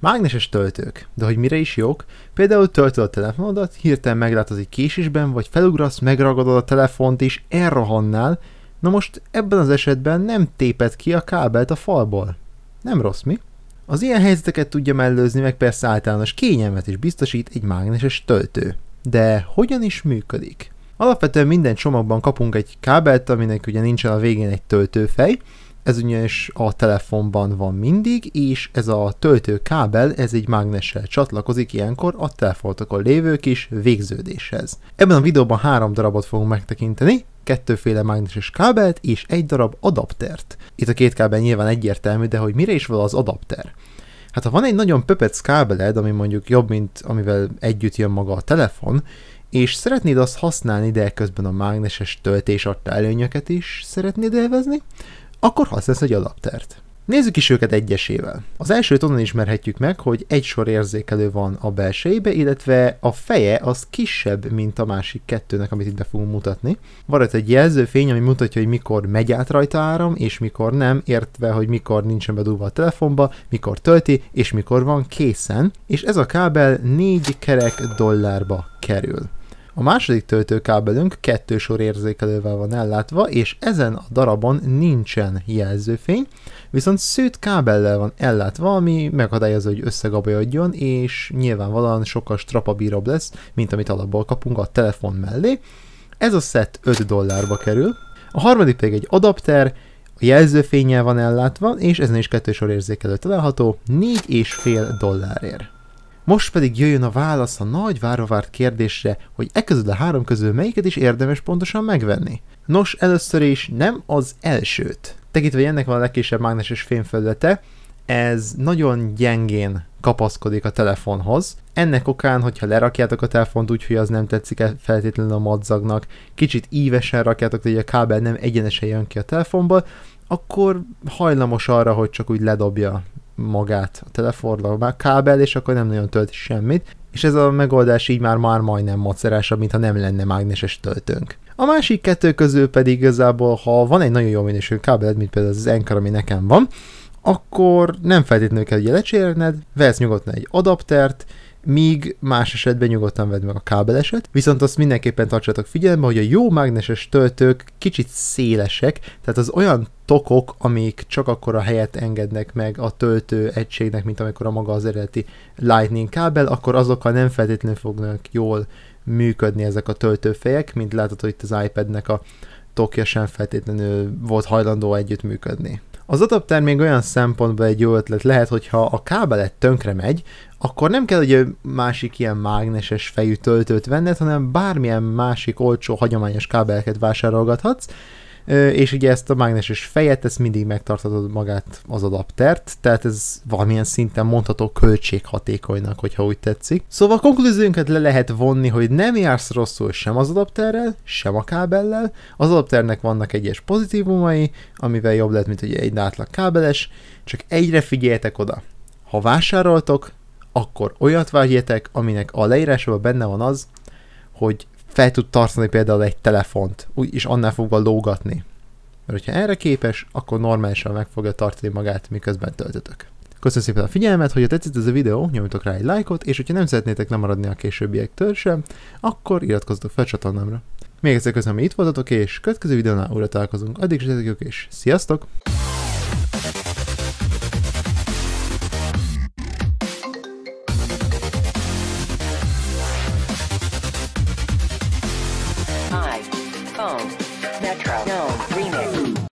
Mágneses töltők, de hogy mire is jók? Például töltöd a telefonodat, hirtelen meglátod egy késésben, vagy felugrasz, megragadod a telefont és elrohannál, na most ebben az esetben nem téped ki a kábelt a falból. Nem rossz, mi? Az ilyen helyzeteket tudja mellőzni, meg persze általános kényelmet is biztosít egy mágneses töltő. De hogyan is működik? Alapvetően minden csomagban kapunk egy kábelt, aminek ugye nincsen a végén egy töltőfej, ez ugyanis a telefonban van mindig, és ez a töltőkábel, ez egy mágnessel csatlakozik ilyenkor a telefonokon lévő kis végződéshez. Ebben a videóban három darabot fogunk megtekinteni, kettőféle mágneses kábelt és egy darab adaptert. Itt a két kábel nyilván egyértelmű, de hogy mire is van az adapter? Hát ha van egy nagyon pöpec kábeled, ami mondjuk jobb, mint amivel együtt jön maga a telefon, és szeretnéd azt használni, de közben a mágneses töltés adta előnyöket is szeretnéd élvezni, akkor használsz egy adaptert. Nézzük is őket egyesével. Az elsőt onnan ismerhetjük meg, hogy egy sor érzékelő van a belsejébe, illetve a feje az kisebb, mint a másik kettőnek, amit itt be fogunk mutatni. Van egy jelzőfény, ami mutatja, hogy mikor megy át rajta áram, és mikor nem, értve, hogy mikor nincsen bedugva a telefonba, mikor tölti, és mikor van készen, és ez a kábel 4 kerek dollárba kerül. A második töltőkábelünk sor érzékelővel van ellátva, és ezen a darabon nincsen jelzőfény, viszont szűt kábellel van ellátva, ami megadályozza, hogy összegabajodjon, és nyilvánvalóan sokkal strapabírabb lesz, mint amit alapból kapunk a telefon mellé. Ez a set 5 dollárba kerül. A harmadik pedig egy adapter, a jelzőfényel van ellátva, és ezen is sor érzékelő található, 4,5 dollárért. Most pedig jöjjön a válasz a nagy váravárt kérdésre, hogy e közül a három közül melyiket is érdemes pontosan megvenni. Nos, először is nem az elsőt. Tekintve, hogy ennek van a legkisebb mágneses fémfelülete, ez nagyon gyengén kapaszkodik a telefonhoz. Ennek okán, hogyha lerakjátok a telefont úgy, hogy az nem tetszik e feltétlenül a madzagnak, kicsit ívesen rakjátok, hogy a kábel nem egyenesen jön ki a telefonból, akkor hajlamos arra, hogy csak úgy ledobja magát a telefonra, már kábel, és akkor nem nagyon tölt semmit. És ez a megoldás így már már majdnem macerásabb, mintha nem lenne mágneses töltőnk. A másik kettő közül pedig igazából, ha van egy nagyon jó minőségű kábeled, mint például az Enkar, ami nekem van, akkor nem feltétlenül kell ugye lecsérned, vesz nyugodtan egy adaptert, míg más esetben nyugodtan vedd meg a kábeleset, viszont azt mindenképpen tartsatok figyelembe, hogy a jó mágneses töltők kicsit szélesek, tehát az olyan tokok, amik csak akkor a helyet engednek meg a töltő egységnek, mint amikor a maga az eredeti Lightning kábel, akkor azokkal nem feltétlenül fognak jól működni ezek a töltőfejek, mint látható itt az iPadnek a tokja sem feltétlenül volt hajlandó együttműködni. Az adapter még olyan szempontból egy jó ötlet lehet, hogyha a kábelet tönkre megy, akkor nem kell egy másik ilyen mágneses fejű töltőt venned, hanem bármilyen másik olcsó, hagyományos kábeleket vásárolgathatsz, és ugye ezt a mágneses fejet, ezt mindig megtartatod magát az adaptert, tehát ez valamilyen szinten mondható költséghatékonynak, hogyha úgy tetszik. Szóval a konklúziónkat le lehet vonni, hogy nem jársz rosszul sem az adapterrel, sem a kábellel, az adapternek vannak egyes pozitívumai, amivel jobb lett, mint hogy egy átlag kábeles, csak egyre figyeljetek oda. Ha vásároltok, akkor olyat vágyjetek, aminek a leírásában benne van az, hogy fel tud tartani például egy telefont, úgy is annál fogva lógatni. Mert hogyha erre képes, akkor normálisan meg fogja tartani magát, miközben töltötök. Köszönöm szépen a figyelmet, hogyha tetszett ez a videó, nyomjatok rá egy lájkot, és hogyha nem szeretnétek lemaradni a későbbiektől sem, akkor iratkozzatok fel csatornámra. Még egyszer köszönöm, hogy itt voltatok, és következő videónál újra találkozunk. Addig is és sziasztok! Metro.